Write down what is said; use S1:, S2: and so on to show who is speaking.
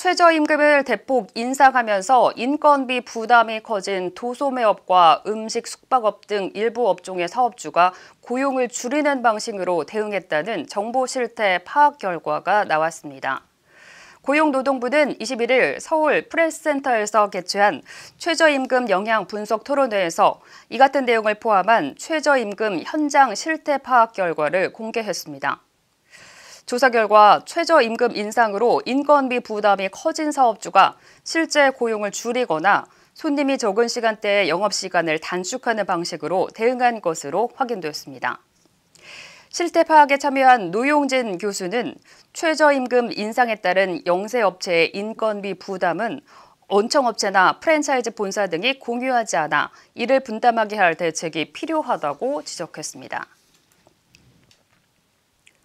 S1: 최저임금을 대폭 인상하면서 인건비 부담이 커진 도소매업과 음식 숙박업 등 일부 업종의 사업주가 고용을 줄이는 방식으로 대응했다는 정보 실태 파악 결과가 나왔습니다. 고용노동부는 21일 서울 프레스센터에서 개최한 최저임금 영향 분석 토론회에서 이 같은 내용을 포함한 최저임금 현장 실태 파악 결과를 공개했습니다. 조사 결과 최저임금 인상으로 인건비 부담이 커진 사업주가 실제 고용을 줄이거나 손님이 적은 시간대에 영업시간을 단축하는 방식으로 대응한 것으로 확인되었습니다. 실태 파악에 참여한 노용진 교수는 최저임금 인상에 따른 영세업체의 인건비 부담은 원청업체나 프랜차이즈 본사 등이 공유하지 않아 이를 분담하게 할 대책이 필요하다고 지적했습니다.